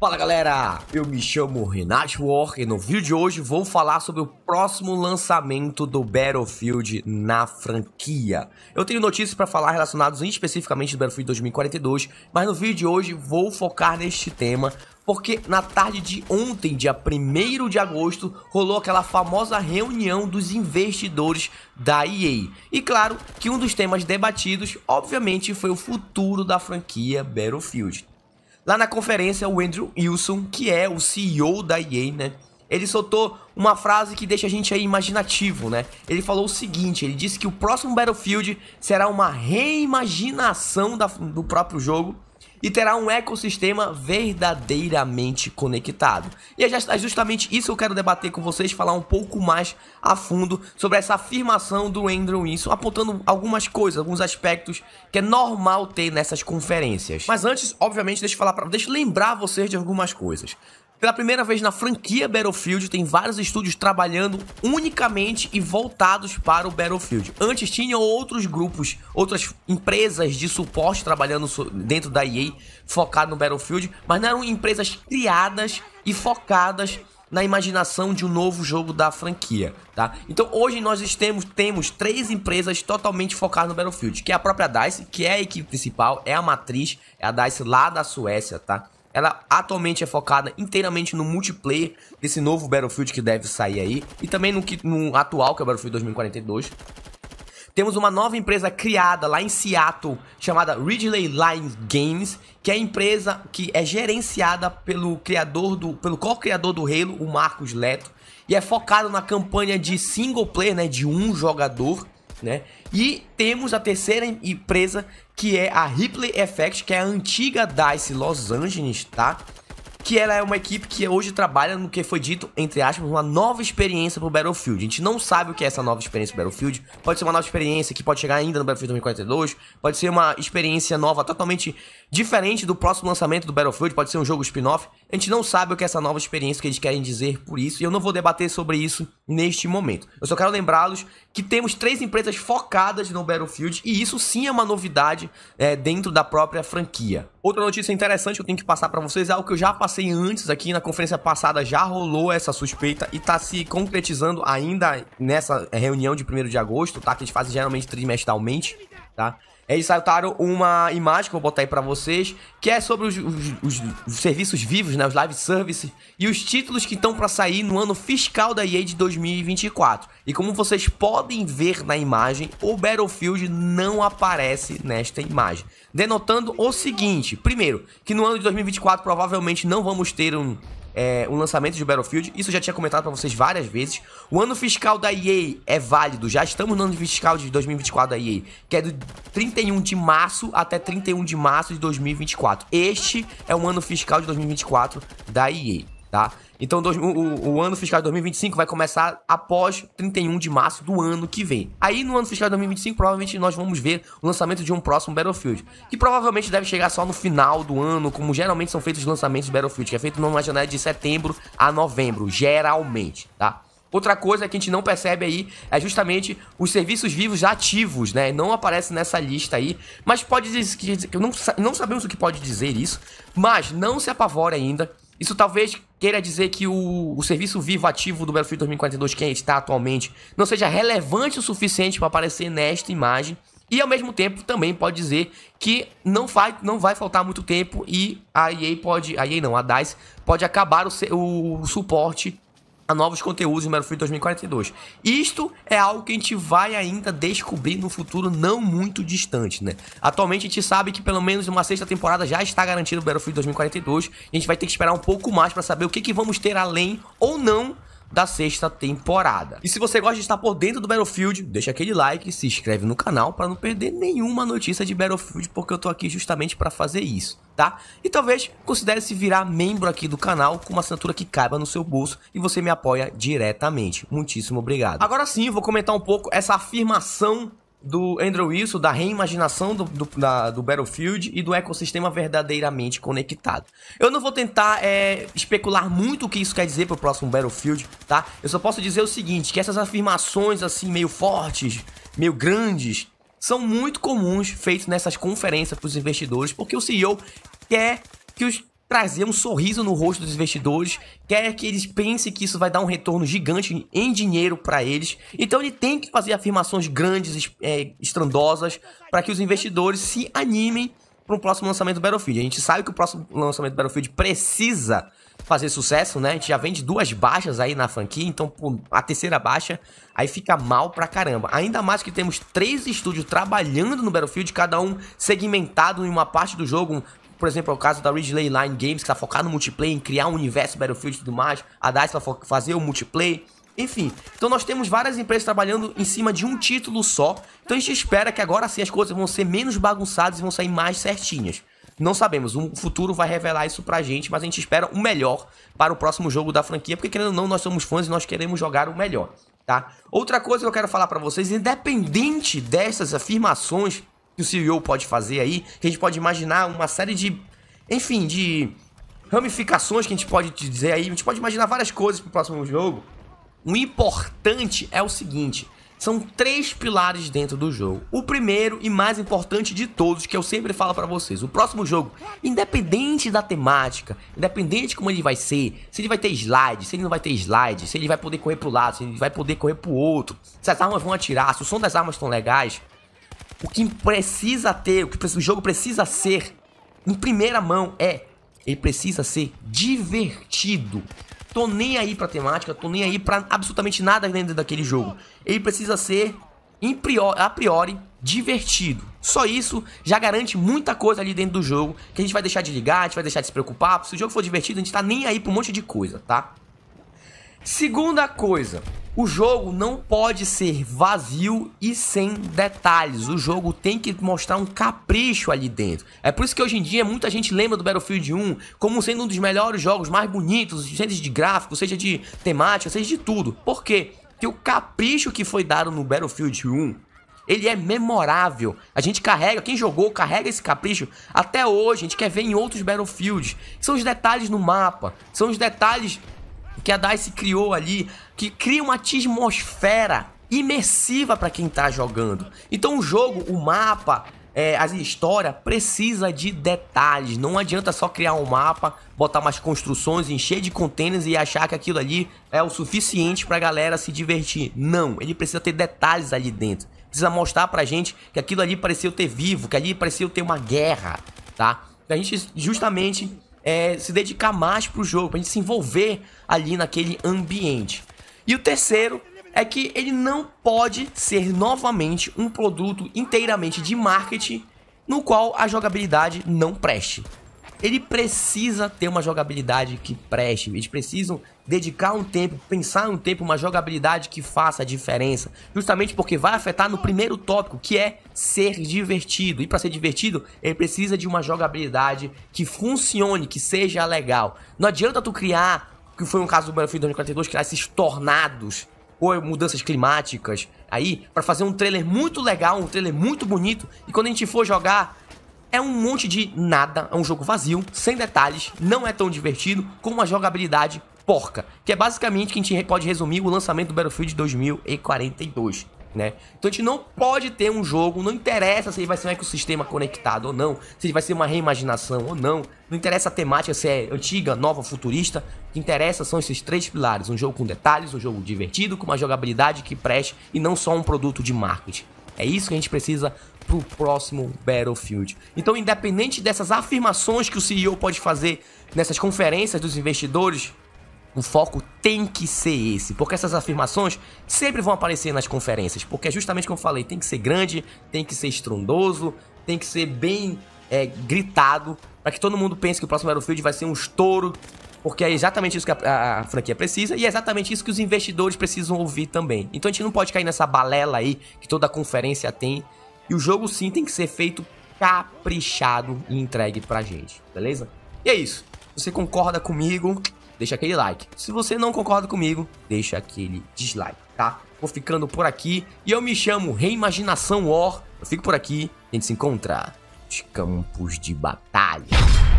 Fala galera, eu me chamo Renato War e no vídeo de hoje vou falar sobre o próximo lançamento do Battlefield na franquia. Eu tenho notícias para falar relacionadas especificamente do Battlefield 2042, mas no vídeo de hoje vou focar neste tema porque na tarde de ontem, dia 1 de agosto, rolou aquela famosa reunião dos investidores da EA. E claro que um dos temas debatidos, obviamente, foi o futuro da franquia Battlefield. Lá na conferência, o Andrew Wilson, que é o CEO da EA, né? Ele soltou uma frase que deixa a gente aí imaginativo, né? Ele falou o seguinte, ele disse que o próximo Battlefield será uma reimaginação da, do próprio jogo e terá um ecossistema verdadeiramente conectado. E é, é justamente isso que eu quero debater com vocês, falar um pouco mais a fundo sobre essa afirmação do Andrew Wilson, apontando algumas coisas, alguns aspectos que é normal ter nessas conferências. Mas antes, obviamente, deixa eu falar para, deixa eu lembrar vocês de algumas coisas. Pela primeira vez na franquia Battlefield, tem vários estúdios trabalhando unicamente e voltados para o Battlefield. Antes tinham outros grupos, outras empresas de suporte trabalhando dentro da EA, focado no Battlefield, mas não eram empresas criadas e focadas na imaginação de um novo jogo da franquia, tá? Então hoje nós temos, temos três empresas totalmente focadas no Battlefield, que é a própria DICE, que é a equipe principal, é a matriz, é a DICE lá da Suécia, tá? Ela atualmente é focada inteiramente no multiplayer desse novo Battlefield que deve sair aí. E também no, que, no atual, que é o Battlefield 2042. Temos uma nova empresa criada lá em Seattle, chamada Ridley Line Games, que é a empresa que é gerenciada pelo criador do, pelo co-criador do Halo, o Marcos Leto, e é focado na campanha de single player, né, de um jogador, né? E temos a terceira empresa que é a Ripley Effect, que é a antiga DICE Los Angeles, tá? Que ela é uma equipe que hoje trabalha no que foi dito, entre aspas, uma nova experiência pro Battlefield. A gente não sabe o que é essa nova experiência pro Battlefield. Pode ser uma nova experiência que pode chegar ainda no Battlefield 2042. Pode ser uma experiência nova, totalmente diferente do próximo lançamento do Battlefield. Pode ser um jogo spin-off. A gente não sabe o que é essa nova experiência que eles querem dizer por isso, e eu não vou debater sobre isso neste momento. Eu só quero lembrá-los que temos três empresas focadas no Battlefield, e isso sim é uma novidade é, dentro da própria franquia. Outra notícia interessante que eu tenho que passar para vocês é algo que eu já passei antes aqui na conferência passada, já rolou essa suspeita e tá se concretizando ainda nessa reunião de 1 de agosto, tá? Que eles fazem geralmente trimestralmente, tá? eles saltaram uma imagem que eu vou botar aí pra vocês, que é sobre os, os, os serviços vivos, né, os live services, e os títulos que estão para sair no ano fiscal da EA de 2024. E como vocês podem ver na imagem, o Battlefield não aparece nesta imagem, denotando o seguinte, primeiro, que no ano de 2024 provavelmente não vamos ter um é, o lançamento de Battlefield. Isso eu já tinha comentado para vocês várias vezes. O ano fiscal da EA é válido. Já estamos no ano fiscal de 2024 da EA, que é do 30 31 de março até 31 de março de 2024. Este é o ano fiscal de 2024 da EA, tá? Então dois, o, o, ano fiscal de 2025 vai começar após 31 de março do ano que vem. Aí no ano fiscal de 2025 provavelmente nós vamos ver o lançamento de um próximo Battlefield, que provavelmente deve chegar só no final do ano, como geralmente são feitos os lançamentos de Battlefield, que é feito numa janela de setembro a novembro, geralmente, tá? Outra coisa que a gente não percebe aí é justamente os serviços vivos ativos, né? Não aparece nessa lista aí, mas pode dizer que não, não sabemos o que pode dizer isso, mas não se apavore ainda. Isso talvez queira dizer que o, o serviço vivo ativo do Battlefield 2042 é que está atualmente não seja relevante o suficiente para aparecer nesta imagem. E ao mesmo tempo também pode dizer que não vai, não vai faltar muito tempo e a EA pode, a EA não, a DICE pode acabar o, o, o suporte a novos conteúdos no Battlefield 2042. Isto é algo que a gente vai ainda descobrir no futuro não muito distante, né? Atualmente a gente sabe que pelo menos uma sexta temporada já está garantida no Battlefield 2042. a gente vai ter que esperar um pouco mais para saber o que, que vamos ter além ou não da sexta temporada. E se você gosta de estar por dentro do Battlefield, deixa aquele like e se inscreve no canal para não perder nenhuma notícia de Battlefield, porque eu tô aqui justamente para fazer isso, tá? E talvez considere se virar membro aqui do canal com uma assinatura que caiba no seu bolso e você me apoia diretamente. Muitíssimo obrigado. Agora sim, vou comentar um pouco essa afirmação do Andrew Wilson, da reimaginação do, do, da, do, Battlefield e do ecossistema verdadeiramente conectado. Eu não vou tentar é, especular muito o que isso quer dizer para o próximo Battlefield, tá? Eu só posso dizer o seguinte, que essas afirmações assim meio fortes, meio grandes, são muito comuns feitos nessas conferências para os investidores, porque o CEO quer que os trazer um sorriso no rosto dos investidores, quer que eles pensem que isso vai dar um retorno gigante em dinheiro para eles. Então ele tem que fazer afirmações grandes, é, estrondosas, para que os investidores se animem para o próximo lançamento do Battlefield. A gente sabe que o próximo lançamento do Battlefield precisa fazer sucesso, né? A gente já vende duas baixas aí na franquia, então a terceira baixa aí fica mal pra caramba. Ainda mais que temos três estúdios trabalhando no Battlefield, cada um segmentado em uma parte do jogo, por exemplo, é o caso da Ridley Line Games, que tá focado no multiplayer, em criar um universo Battlefield e tudo mais, a DICE pra fazer o multiplayer. Enfim, então nós temos várias empresas trabalhando em cima de um título só. Então a gente espera que agora sim as coisas vão ser menos bagunçadas e vão sair mais certinhas. Não sabemos, o futuro vai revelar isso pra gente, mas a gente espera o melhor para o próximo jogo da franquia, porque querendo ou não, nós somos fãs e nós queremos jogar o melhor, tá? Outra coisa que eu quero falar para vocês, independente dessas afirmações que o CEO pode fazer aí, que a gente pode imaginar uma série de, enfim, de ramificações que a gente pode dizer aí, a gente pode imaginar várias coisas pro próximo jogo. O importante é o seguinte, são três pilares dentro do jogo. O primeiro e mais importante de todos, que eu sempre falo para vocês, o próximo jogo, independente da temática, independente como ele vai ser, se ele vai ter slide, se ele não vai ter slide, se ele vai poder correr pro lado, se ele vai poder correr pro outro, se as armas vão atirar, se o som das armas estão legais, o que precisa ter, o que o jogo precisa ser, em primeira mão, é ele precisa ser divertido. Tô nem aí pra temática, tô nem aí pra absolutamente nada dentro daquele jogo. Ele precisa ser, priori, a priori, divertido. Só isso já garante muita coisa ali dentro do jogo, que a gente vai deixar de ligar, a gente vai deixar de se preocupar. Se o jogo for divertido, a gente tá nem aí pra um monte de coisa, tá? Segunda coisa, o jogo não pode ser vazio e sem detalhes. O jogo tem que mostrar um capricho ali dentro. É por isso que hoje em dia muita gente lembra do Battlefield 1 como sendo um dos melhores jogos, mais bonitos, seja de gráfico, seja de temática, seja de tudo. Por quê? Porque o capricho que foi dado no Battlefield 1, ele é memorável. A gente carrega, quem jogou, carrega esse capricho até hoje. A gente quer ver em outros Battlefields. São os detalhes no mapa, são os detalhes que a DICE criou ali, que cria uma atmosfera imersiva para quem está jogando. Então o jogo, o mapa, é, a história precisa de detalhes. Não adianta só criar um mapa, botar umas construções, encher de containers e achar que aquilo ali é o suficiente para a galera se divertir. Não, ele precisa ter detalhes ali dentro. Precisa mostrar pra gente que aquilo ali pareceu ter vivo, que ali pareceu ter uma guerra, tá? A gente justamente é, se dedicar mais pro jogo, pra gente se envolver ali naquele ambiente. E o terceiro é que ele não pode ser novamente um produto inteiramente de marketing no qual a jogabilidade não preste ele precisa ter uma jogabilidade que preste. Eles precisam dedicar um tempo, pensar um tempo, uma jogabilidade que faça a diferença. Justamente porque vai afetar no primeiro tópico, que é ser divertido. E para ser divertido, ele precisa de uma jogabilidade que funcione, que seja legal. Não adianta tu criar, que foi um caso do Battlefield 2042, criar esses tornados ou mudanças climáticas aí para fazer um trailer muito legal, um trailer muito bonito e quando a gente for jogar é um monte de nada, é um jogo vazio, sem detalhes, não é tão divertido, com uma jogabilidade porca, que é basicamente que a gente pode resumir o lançamento do Battlefield 2042. Né? Então a gente não pode ter um jogo, não interessa se ele vai ser um ecossistema conectado ou não, se ele vai ser uma reimaginação ou não, não interessa a temática se é antiga, nova, futurista, o que interessa são esses três pilares, um jogo com detalhes, um jogo divertido, com uma jogabilidade que preste e não só um produto de marketing. É isso que a gente precisa pro próximo Battlefield. Então, independente dessas afirmações que o CEO pode fazer nessas conferências dos investidores, o foco tem que ser esse, porque essas afirmações sempre vão aparecer nas conferências, porque é justamente como eu falei, tem que ser grande, tem que ser estrondoso, tem que ser bem é, gritado, para que todo mundo pense que o próximo Battlefield vai ser um estouro porque é exatamente isso que a, a, franquia precisa e é exatamente isso que os investidores precisam ouvir também. Então a gente não pode cair nessa balela aí que toda conferência tem. E o jogo sim tem que ser feito caprichado e entregue pra gente, beleza? E é isso. Se você concorda comigo, deixa aquele like. Se você não concorda comigo, deixa aquele dislike, tá? Vou ficando por aqui e eu me chamo Reimaginação War. Eu fico por aqui, a gente se encontra de campos de batalha.